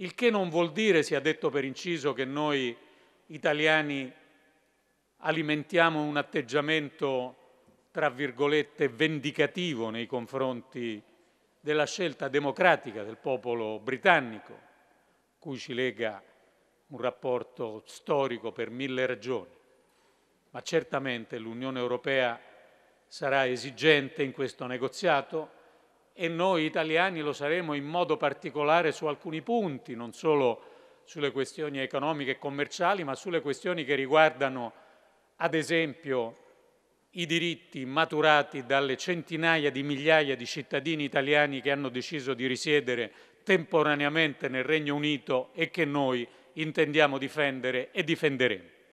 il che non vuol dire, sia detto per inciso, che noi italiani alimentiamo un atteggiamento, tra virgolette, vendicativo nei confronti della scelta democratica del popolo britannico, cui ci lega un rapporto storico per mille ragioni. Ma certamente l'Unione Europea sarà esigente in questo negoziato, e noi italiani lo saremo in modo particolare su alcuni punti, non solo sulle questioni economiche e commerciali, ma sulle questioni che riguardano, ad esempio, i diritti maturati dalle centinaia di migliaia di cittadini italiani che hanno deciso di risiedere temporaneamente nel Regno Unito e che noi intendiamo difendere e difenderemo.